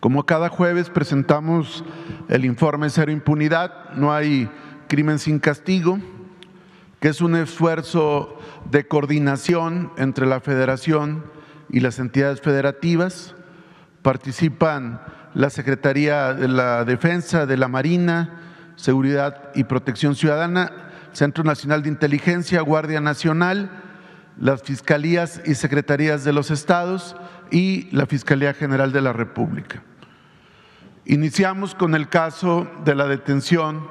Como cada jueves presentamos el informe Cero Impunidad, no hay crimen sin castigo, que es un esfuerzo de coordinación entre la federación y las entidades federativas. Participan la Secretaría de la Defensa, de la Marina, Seguridad y Protección Ciudadana, Centro Nacional de Inteligencia, Guardia Nacional, las fiscalías y secretarías de los estados y la Fiscalía General de la República. Iniciamos con el caso de la detención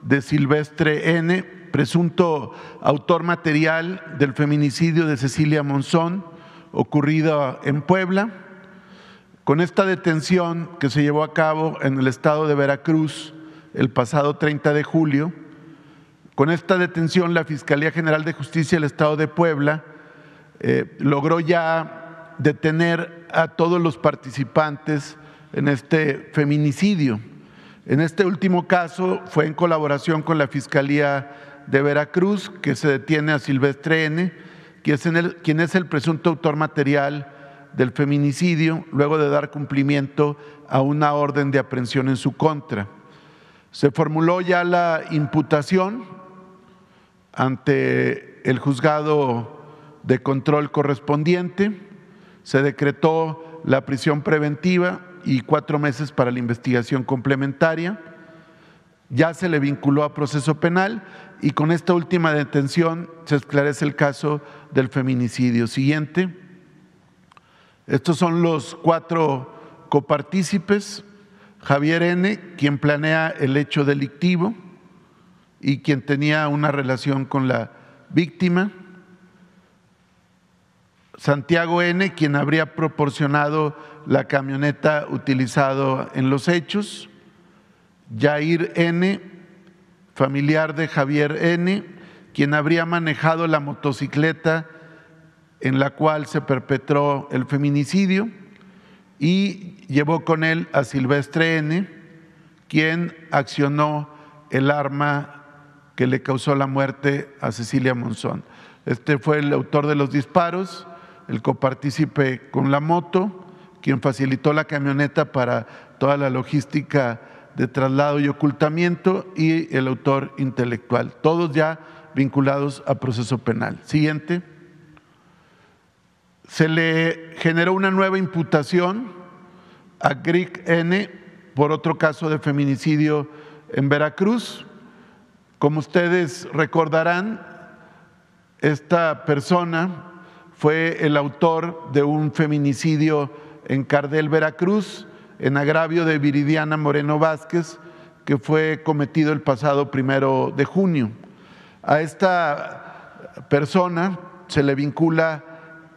de Silvestre N., presunto autor material del feminicidio de Cecilia Monzón, ocurrido en Puebla. Con esta detención que se llevó a cabo en el estado de Veracruz el pasado 30 de julio, con esta detención la Fiscalía General de Justicia del Estado de Puebla eh, logró ya detener a todos los participantes en este feminicidio. En este último caso fue en colaboración con la Fiscalía de Veracruz que se detiene a Silvestre N., quien es, el, presunto autor material del feminicidio, luego de dar cumplimiento a una orden de aprehensión en su contra. Se formuló ya la imputación ante el juzgado de control correspondiente, se decretó la prisión preventiva y cuatro meses para la investigación complementaria. Ya se le vinculó a proceso penal y con esta última detención se esclarece el caso del feminicidio siguiente. Estos son los cuatro copartícipes. Javier N., quien planea el hecho delictivo y quien tenía una relación con la víctima. Santiago N., quien habría proporcionado la camioneta utilizada en los hechos, Jair N., familiar de Javier N., quien habría manejado la motocicleta en la cual se perpetró el feminicidio, y llevó con él a Silvestre N., quien accionó el arma que le causó la muerte a Cecilia Monzón. Este fue el autor de los disparos el copartícipe con la moto, quien facilitó la camioneta para toda la logística de traslado y ocultamiento y el autor intelectual, todos ya vinculados a proceso penal. Siguiente. Se le generó una nueva imputación a Gric N por otro caso de feminicidio en Veracruz. Como ustedes recordarán, esta persona fue el autor de un feminicidio en Cardel, Veracruz, en agravio de Viridiana Moreno Vázquez, que fue cometido el pasado primero de junio. A esta persona se le vincula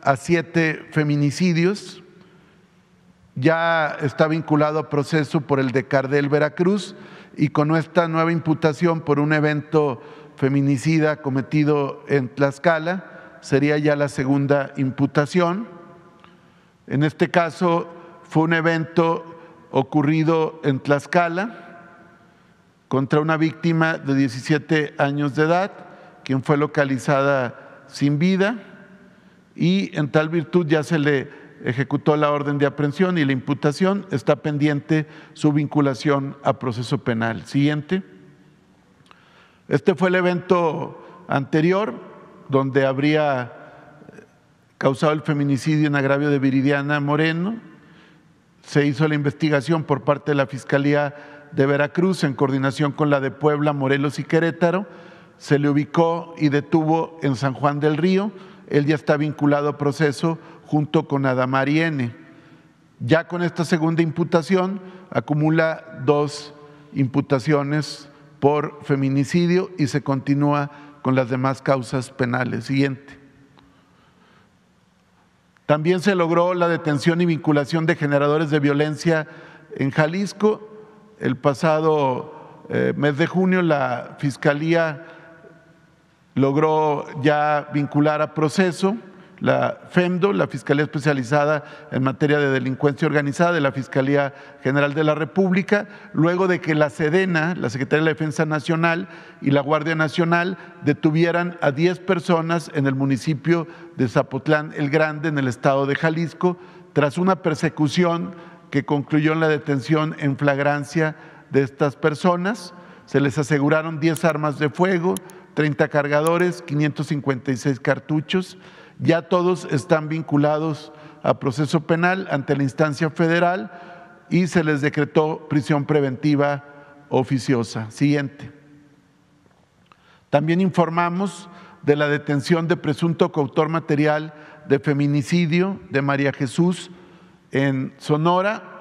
a siete feminicidios, ya está vinculado a proceso por el de Cardel, Veracruz, y con esta nueva imputación por un evento feminicida cometido en Tlaxcala, sería ya la segunda imputación. En este caso fue un evento ocurrido en Tlaxcala contra una víctima de 17 años de edad, quien fue localizada sin vida y en tal virtud ya se le ejecutó la orden de aprehensión y la imputación, está pendiente su vinculación a proceso penal. Siguiente. Este fue el evento anterior, donde habría causado el feminicidio en agravio de Viridiana Moreno. Se hizo la investigación por parte de la Fiscalía de Veracruz en coordinación con la de Puebla, Morelos y Querétaro. Se le ubicó y detuvo en San Juan del Río. Él ya está vinculado a proceso junto con Adamari N. Ya con esta segunda imputación acumula dos imputaciones por feminicidio y se continúa con las demás causas penales. Siguiente. También se logró la detención y vinculación de generadores de violencia en Jalisco. El pasado eh, mes de junio la Fiscalía logró ya vincular a proceso la FEMDO, la Fiscalía Especializada en Materia de Delincuencia Organizada de la Fiscalía General de la República, luego de que la SEDENA, la Secretaría de la Defensa Nacional y la Guardia Nacional detuvieran a 10 personas en el municipio de Zapotlán el Grande, en el estado de Jalisco, tras una persecución que concluyó en la detención en flagrancia de estas personas. Se les aseguraron 10 armas de fuego, 30 cargadores, 556 cartuchos ya todos están vinculados a proceso penal ante la instancia federal y se les decretó prisión preventiva oficiosa. Siguiente. También informamos de la detención de presunto coautor material de feminicidio de María Jesús en Sonora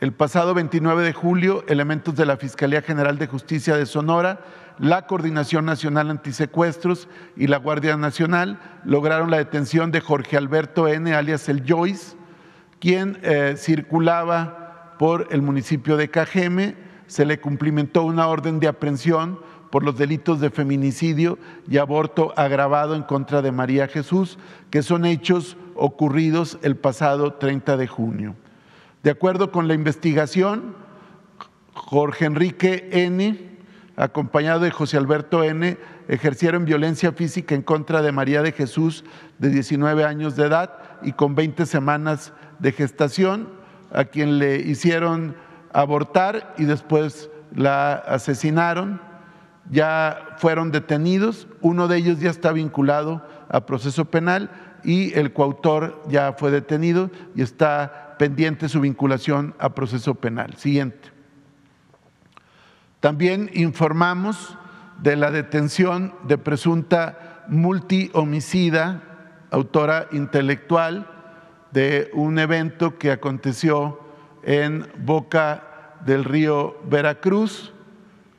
el pasado 29 de julio, elementos de la Fiscalía General de Justicia de Sonora, la Coordinación Nacional Antisecuestros y la Guardia Nacional lograron la detención de Jorge Alberto N., alias el Joyce, quien eh, circulaba por el municipio de Cajeme. Se le cumplimentó una orden de aprehensión por los delitos de feminicidio y aborto agravado en contra de María Jesús, que son hechos ocurridos el pasado 30 de junio. De acuerdo con la investigación, Jorge Enrique N., acompañado de José Alberto N., ejercieron violencia física en contra de María de Jesús, de 19 años de edad y con 20 semanas de gestación, a quien le hicieron abortar y después la asesinaron. Ya fueron detenidos, uno de ellos ya está vinculado a proceso penal y el coautor ya fue detenido y está pendiente su vinculación a proceso penal. Siguiente. También informamos de la detención de presunta multihomicida, autora intelectual de un evento que aconteció en Boca del Río Veracruz,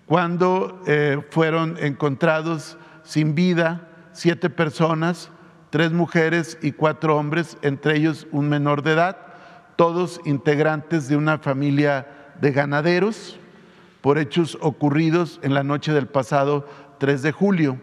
cuando eh, fueron encontrados sin vida siete personas, tres mujeres y cuatro hombres, entre ellos un menor de edad, todos integrantes de una familia de ganaderos por hechos ocurridos en la noche del pasado 3 de julio,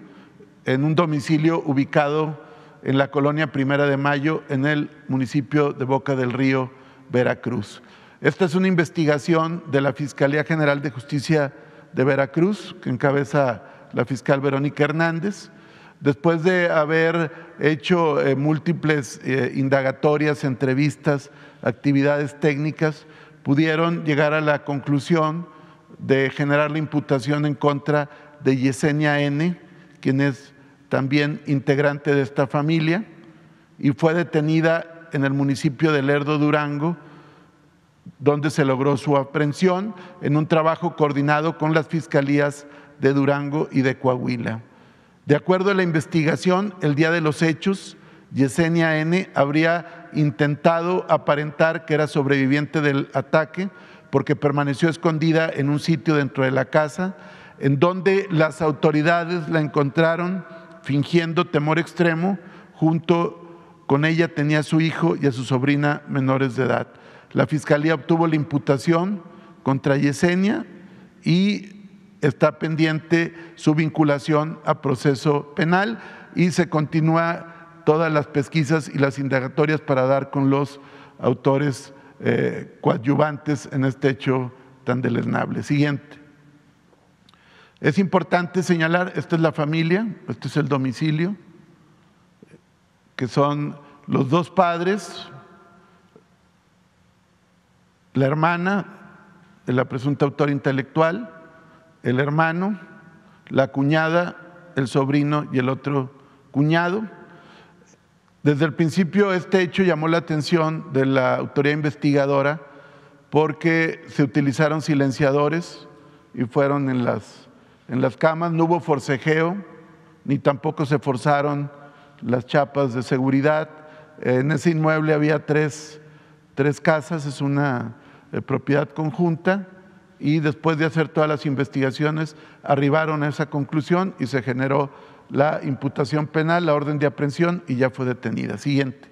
en un domicilio ubicado en la colonia Primera de Mayo, en el municipio de Boca del Río, Veracruz. Esta es una investigación de la Fiscalía General de Justicia de Veracruz, que encabeza la fiscal Verónica Hernández, Después de haber hecho eh, múltiples eh, indagatorias, entrevistas, actividades técnicas, pudieron llegar a la conclusión de generar la imputación en contra de Yesenia N., quien es también integrante de esta familia, y fue detenida en el municipio de Lerdo, Durango, donde se logró su aprehensión en un trabajo coordinado con las fiscalías de Durango y de Coahuila. De acuerdo a la investigación, el día de los hechos, Yesenia N. habría intentado aparentar que era sobreviviente del ataque porque permaneció escondida en un sitio dentro de la casa, en donde las autoridades la encontraron fingiendo temor extremo, junto con ella tenía a su hijo y a su sobrina menores de edad. La fiscalía obtuvo la imputación contra Yesenia y está pendiente su vinculación a proceso penal y se continúa todas las pesquisas y las indagatorias para dar con los autores eh, coadyuvantes en este hecho tan deleznable. Siguiente. Es importante señalar, esta es la familia, este es el domicilio, que son los dos padres, la hermana de la presunta autora intelectual, el hermano, la cuñada, el sobrino y el otro cuñado. Desde el principio este hecho llamó la atención de la autoridad investigadora porque se utilizaron silenciadores y fueron en las, en las camas, no hubo forcejeo, ni tampoco se forzaron las chapas de seguridad. En ese inmueble había tres, tres casas, es una eh, propiedad conjunta y después de hacer todas las investigaciones arribaron a esa conclusión y se generó la imputación penal, la orden de aprehensión y ya fue detenida. Siguiente.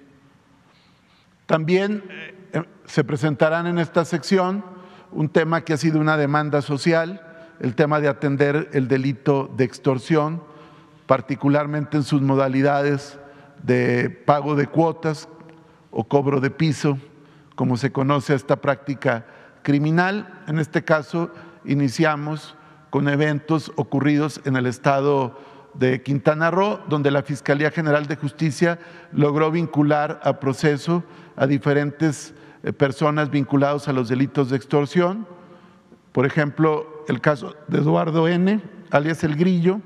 También eh, se presentarán en esta sección un tema que ha sido una demanda social, el tema de atender el delito de extorsión, particularmente en sus modalidades de pago de cuotas o cobro de piso, como se conoce esta práctica criminal. En este caso, iniciamos con eventos ocurridos en el estado de Quintana Roo, donde la Fiscalía General de Justicia logró vincular a proceso a diferentes eh, personas vinculados a los delitos de extorsión. Por ejemplo, el caso de Eduardo N., alias El Grillo,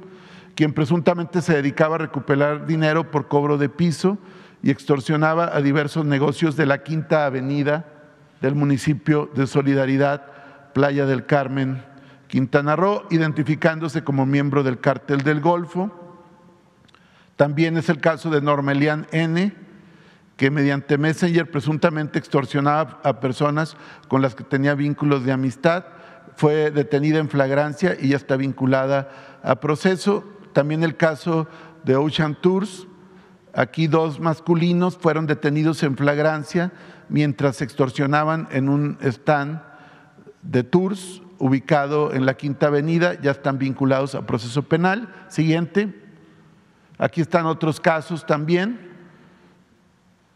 quien presuntamente se dedicaba a recuperar dinero por cobro de piso y extorsionaba a diversos negocios de la Quinta Avenida del municipio de Solidaridad, Playa del Carmen, Quintana Roo, identificándose como miembro del cártel del Golfo. También es el caso de Normelian N., que mediante Messenger presuntamente extorsionaba a personas con las que tenía vínculos de amistad, fue detenida en flagrancia y ya está vinculada a proceso. También el caso de Ocean Tours, Aquí dos masculinos fueron detenidos en flagrancia mientras extorsionaban en un stand de Tours ubicado en la Quinta Avenida, ya están vinculados a proceso penal. Siguiente. Aquí están otros casos también.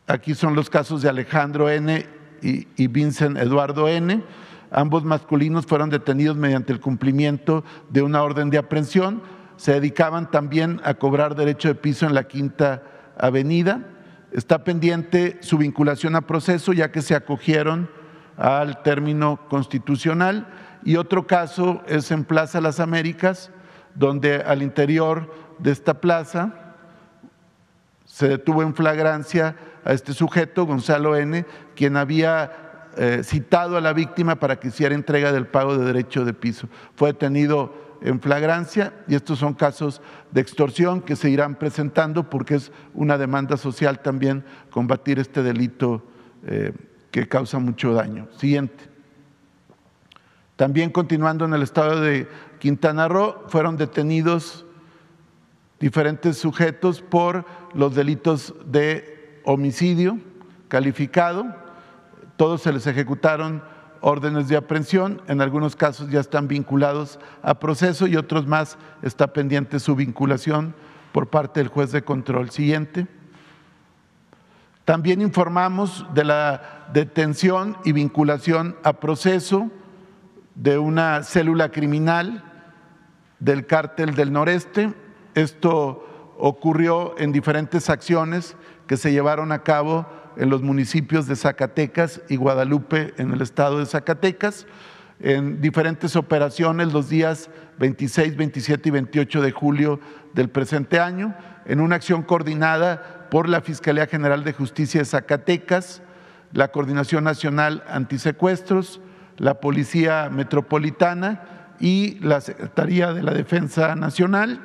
Aquí son los casos de Alejandro N. y Vincent Eduardo N. Ambos masculinos fueron detenidos mediante el cumplimiento de una orden de aprehensión. Se dedicaban también a cobrar derecho de piso en la Quinta Avenida avenida. Está pendiente su vinculación a proceso, ya que se acogieron al término constitucional. Y otro caso es en Plaza Las Américas, donde al interior de esta plaza se detuvo en flagrancia a este sujeto, Gonzalo N., quien había eh, citado a la víctima para que hiciera entrega del pago de derecho de piso. Fue detenido en flagrancia y estos son casos de extorsión que se irán presentando porque es una demanda social también combatir este delito eh, que causa mucho daño. Siguiente. También continuando en el estado de Quintana Roo, fueron detenidos diferentes sujetos por los delitos de homicidio calificado. Todos se les ejecutaron órdenes de aprehensión, en algunos casos ya están vinculados a proceso y otros más está pendiente su vinculación por parte del juez de control. Siguiente. También informamos de la detención y vinculación a proceso de una célula criminal del cártel del noreste. Esto ocurrió en diferentes acciones que se llevaron a cabo en los municipios de Zacatecas y Guadalupe en el estado de Zacatecas, en diferentes operaciones los días 26, 27 y 28 de julio del presente año, en una acción coordinada por la Fiscalía General de Justicia de Zacatecas, la Coordinación Nacional Antisecuestros, la Policía Metropolitana y la Secretaría de la Defensa Nacional.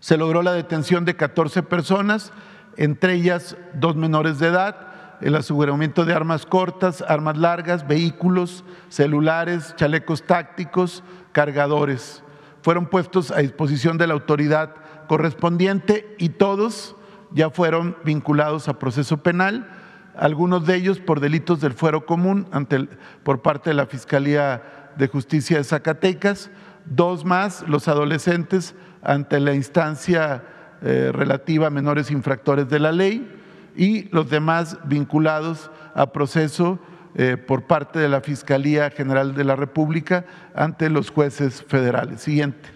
Se logró la detención de 14 personas entre ellas dos menores de edad, el aseguramiento de armas cortas, armas largas, vehículos, celulares, chalecos tácticos, cargadores. Fueron puestos a disposición de la autoridad correspondiente y todos ya fueron vinculados a proceso penal, algunos de ellos por delitos del fuero común ante por parte de la Fiscalía de Justicia de Zacatecas, dos más los adolescentes ante la instancia eh, relativa a menores infractores de la ley y los demás vinculados a proceso eh, por parte de la Fiscalía General de la República ante los jueces federales. Siguiente.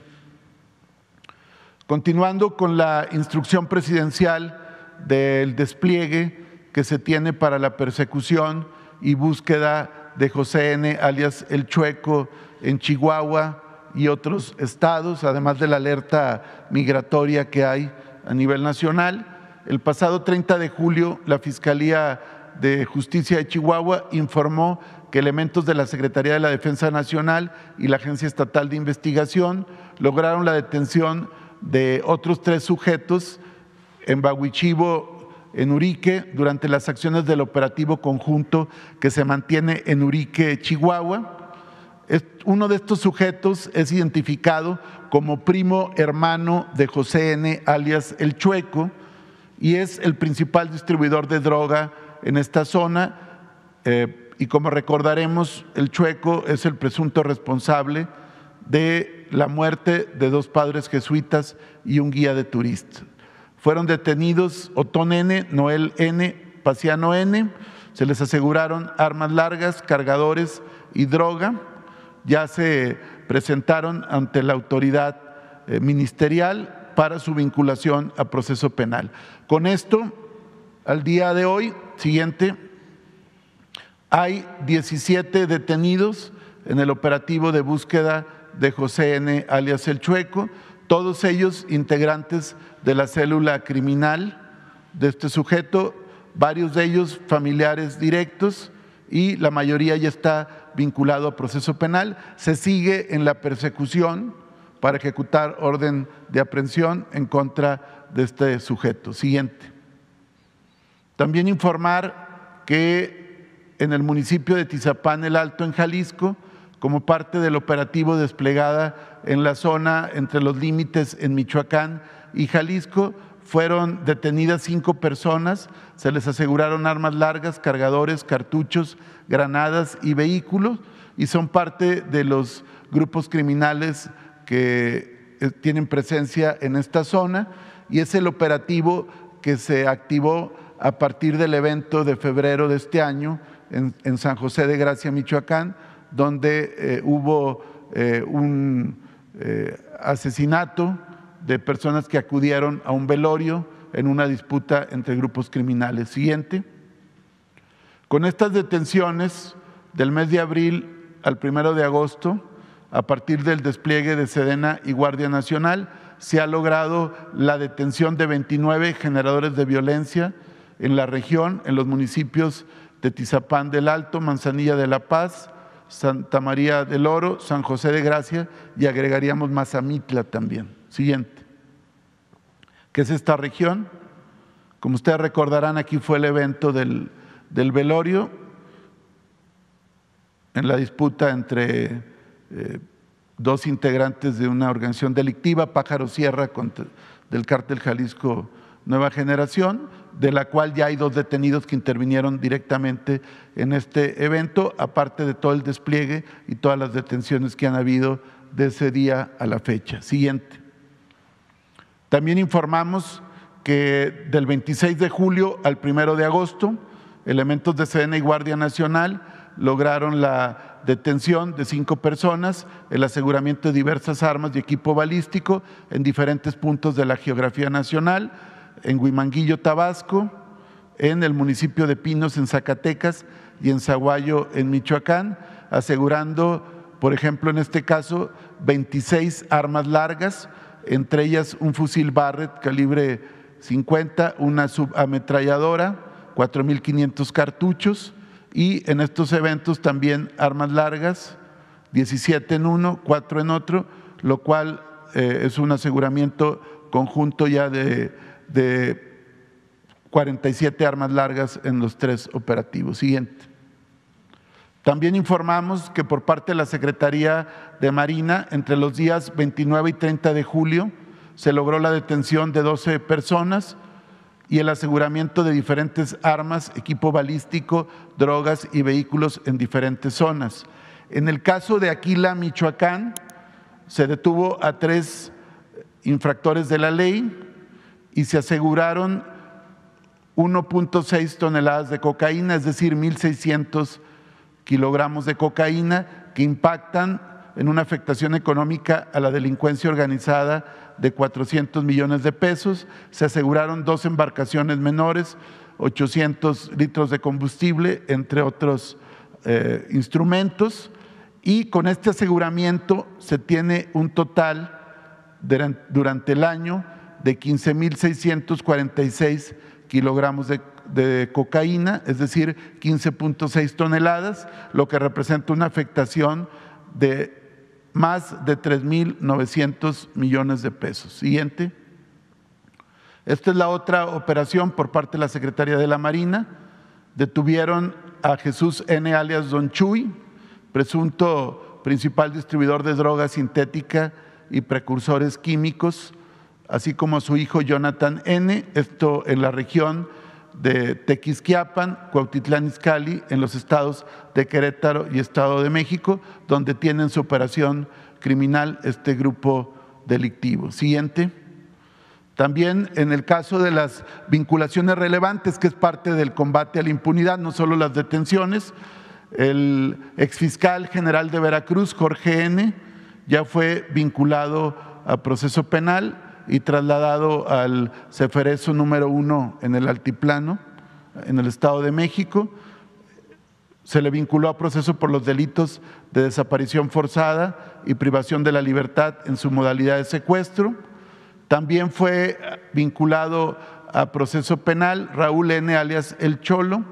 Continuando con la instrucción presidencial del despliegue que se tiene para la persecución y búsqueda de José N., alias El Chueco, en Chihuahua, y otros estados, además de la alerta migratoria que hay a nivel nacional. El pasado 30 de julio, la Fiscalía de Justicia de Chihuahua informó que elementos de la Secretaría de la Defensa Nacional y la Agencia Estatal de Investigación lograron la detención de otros tres sujetos en Baguichivo en Urique, durante las acciones del operativo conjunto que se mantiene en Urique, Chihuahua. Uno de estos sujetos es identificado como primo hermano de José N., alias El Chueco, y es el principal distribuidor de droga en esta zona. Eh, y como recordaremos, El Chueco es el presunto responsable de la muerte de dos padres jesuitas y un guía de turistas. Fueron detenidos Otón N., Noel N., Paciano N., se les aseguraron armas largas, cargadores y droga ya se presentaron ante la autoridad eh, ministerial para su vinculación a proceso penal. Con esto, al día de hoy, siguiente, hay 17 detenidos en el operativo de búsqueda de José N., alias El Chueco, todos ellos integrantes de la célula criminal de este sujeto, varios de ellos familiares directos y la mayoría ya está vinculado a proceso penal, se sigue en la persecución para ejecutar orden de aprehensión en contra de este sujeto. Siguiente. También informar que en el municipio de Tizapán el Alto, en Jalisco, como parte del operativo desplegada en la zona entre los límites en Michoacán y Jalisco, fueron detenidas cinco personas, se les aseguraron armas largas, cargadores, cartuchos, granadas y vehículos, y son parte de los grupos criminales que eh, tienen presencia en esta zona, y es el operativo que se activó a partir del evento de febrero de este año en, San José de Gracia, Michoacán, donde eh, hubo eh, un asesinato de personas que acudieron a un velorio en una disputa entre grupos criminales. Siguiente. Con estas detenciones, del mes de abril al primero de agosto, a partir del despliegue de Sedena y Guardia Nacional, se ha logrado la detención de 29 generadores de violencia en la región, en los municipios de Tizapán del Alto, Manzanilla de la Paz, Santa María del Oro, San José de Gracia y agregaríamos Mazamitla también. Siguiente que es esta región. Como ustedes recordarán, aquí fue el evento del, velorio, en la disputa entre eh, dos integrantes de una organización delictiva, Pájaro Sierra, del cártel Jalisco Nueva Generación, de la cual ya hay dos detenidos que intervinieron directamente en este evento, aparte de todo el despliegue y todas las detenciones que han habido de ese día a la fecha. Siguiente. También informamos que del 26 de julio al 1 de agosto, elementos de Sedena y Guardia Nacional lograron la detención de cinco personas, el aseguramiento de diversas armas y equipo balístico en diferentes puntos de la geografía nacional, en Huimanguillo, Tabasco, en el municipio de Pinos, en Zacatecas, y en Zaguayo, en Michoacán, asegurando, por ejemplo, en este caso, 26 armas largas, entre ellas un fusil Barrett calibre 50, una subametralladora, 4.500 cartuchos y en estos eventos también armas largas, 17 en uno, 4 en otro, lo cual eh, es un aseguramiento conjunto ya de, de 47 armas largas en los tres operativos. Siguiente. También informamos que por parte de la Secretaría de Marina, entre los días 29 y 30 de julio, se logró la detención de 12 personas y el aseguramiento de diferentes armas, equipo balístico, drogas y vehículos en diferentes zonas. En el caso de Aquila, Michoacán, se detuvo a tres infractores de la ley y se aseguraron 1.6 toneladas de cocaína, es decir, 1.600 kilogramos de cocaína que impactan en una afectación económica a la delincuencia organizada de 400 millones de pesos. Se aseguraron dos embarcaciones menores, 800 litros de combustible, entre otros eh, instrumentos. Y con este aseguramiento se tiene un total durante el año de 15.646 kilogramos de de cocaína, es decir, 15.6 toneladas, lo que representa una afectación de más de 3.900 millones de pesos. Siguiente. Esta es la otra operación por parte de la Secretaría de la Marina. Detuvieron a Jesús N. alias Don Chuy, presunto principal distribuidor de droga sintética y precursores químicos, así como a su hijo Jonathan N., esto en la región de Tequisquiapan, Cuautitlán Izcalli, en los estados de Querétaro y Estado de México, donde tienen su operación criminal este grupo delictivo. Siguiente. También en el caso de las vinculaciones relevantes, que es parte del combate a la impunidad, no solo las detenciones, el exfiscal general de Veracruz, Jorge N., ya fue vinculado a proceso penal y trasladado al Ceferezo número uno en el Altiplano, en el Estado de México. Se le vinculó a proceso por los delitos de desaparición forzada y privación de la libertad en su modalidad de secuestro. También fue vinculado a proceso penal Raúl N. alias El Cholo,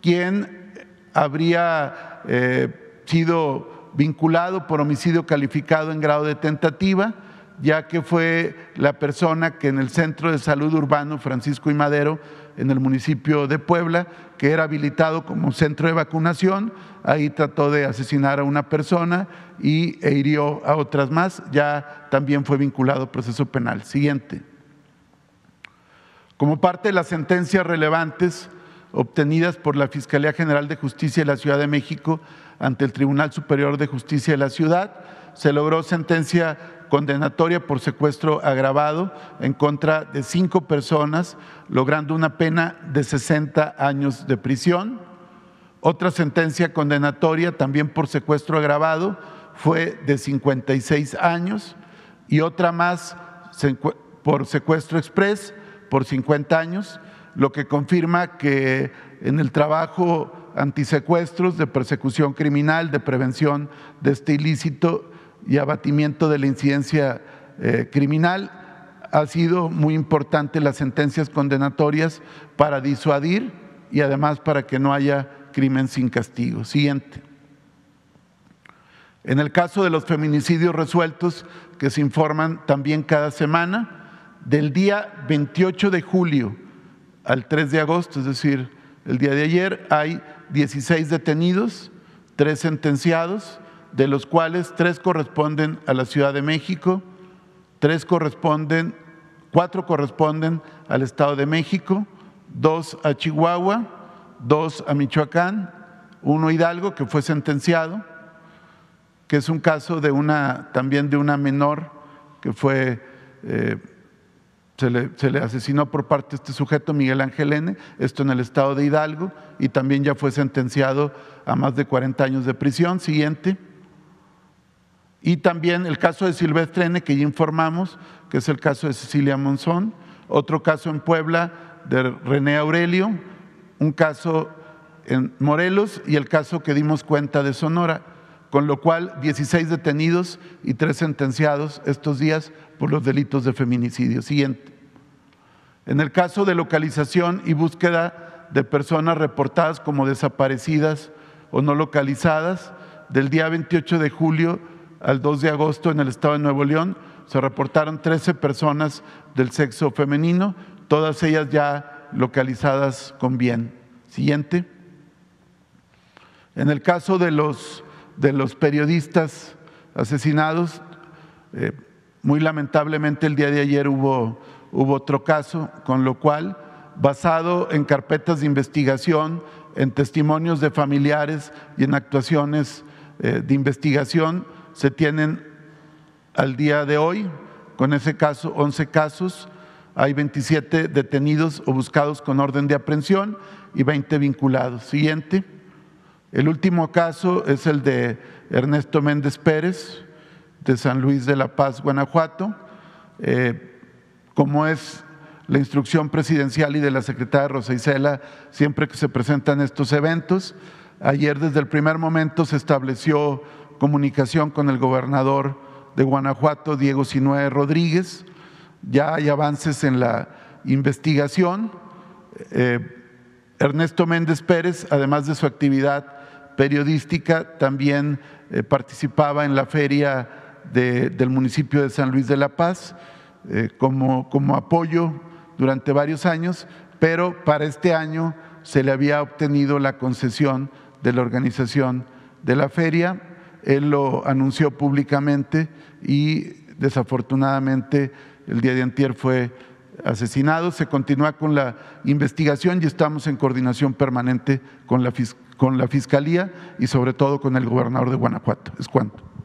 quien habría eh, sido vinculado por homicidio calificado en grado de tentativa ya que fue la persona que en el Centro de Salud Urbano Francisco y Madero, en el municipio de Puebla, que era habilitado como centro de vacunación, ahí trató de asesinar a una persona y, e hirió a otras más, ya también fue vinculado a proceso penal. Siguiente. Como parte de las sentencias relevantes obtenidas por la Fiscalía General de Justicia de la Ciudad de México ante el Tribunal Superior de Justicia de la Ciudad, se logró sentencia condenatoria por secuestro agravado en contra de cinco personas, logrando una pena de 60 años de prisión. Otra sentencia condenatoria también por secuestro agravado fue de 56 años y otra más por secuestro express por 50 años, lo que confirma que en el trabajo antisecuestros, de persecución criminal, de prevención de este ilícito, y abatimiento de la incidencia eh, criminal. Ha sido muy importante las sentencias condenatorias para disuadir y además para que no haya crimen sin castigo. Siguiente. En el caso de los feminicidios resueltos, que se informan también cada semana, del día 28 de julio al 3 de agosto, es decir, el día de ayer, hay 16 detenidos, 3 sentenciados, de los cuales tres corresponden a la Ciudad de México, tres corresponden, cuatro corresponden al Estado de México, dos a Chihuahua, dos a Michoacán, uno a Hidalgo, que fue sentenciado, que es un caso de una, también de una menor que fue, eh, se, le, se, le, asesinó por parte de este sujeto, Miguel Ángel N., esto en el estado de Hidalgo, y también ya fue sentenciado a más de 40 años de prisión. Siguiente. Y también el caso de Silvestre N, que ya informamos, que es el caso de Cecilia Monzón, otro caso en Puebla de René Aurelio, un caso en Morelos y el caso que dimos cuenta de Sonora, con lo cual 16 detenidos y 3 sentenciados estos días por los delitos de feminicidio. Siguiente. En el caso de localización y búsqueda de personas reportadas como desaparecidas o no localizadas, del día 28 de julio al 2 de agosto en el estado de Nuevo León se reportaron 13 personas del sexo femenino, todas ellas ya localizadas con bien. Siguiente. En el caso de los, periodistas asesinados, eh, muy lamentablemente el día de ayer hubo, hubo otro caso, con lo cual, basado en carpetas de investigación, en testimonios de familiares y en actuaciones eh, de investigación, se tienen al día de hoy, con ese caso 11 casos, hay 27 detenidos o buscados con orden de aprehensión y 20 vinculados. Siguiente. El último caso es el de Ernesto Méndez Pérez, de San Luis de la Paz, Guanajuato. Eh, como es la instrucción presidencial y de la secretaria Rosa Isela siempre que se presentan estos eventos. Ayer desde el primer momento se estableció comunicación con el gobernador de Guanajuato, Diego Sinue Rodríguez. Ya hay avances en la investigación. Eh, Ernesto Méndez Pérez, además de su actividad periodística, también eh, participaba en la feria del municipio de San Luis de la Paz eh, como apoyo durante varios años, pero para este año se le había obtenido la concesión de la organización de la feria él lo anunció públicamente y desafortunadamente el día de antier fue asesinado. Se continúa con la investigación y estamos en coordinación permanente con la, con la Fiscalía y sobre todo con el gobernador de Guanajuato. Es cuanto.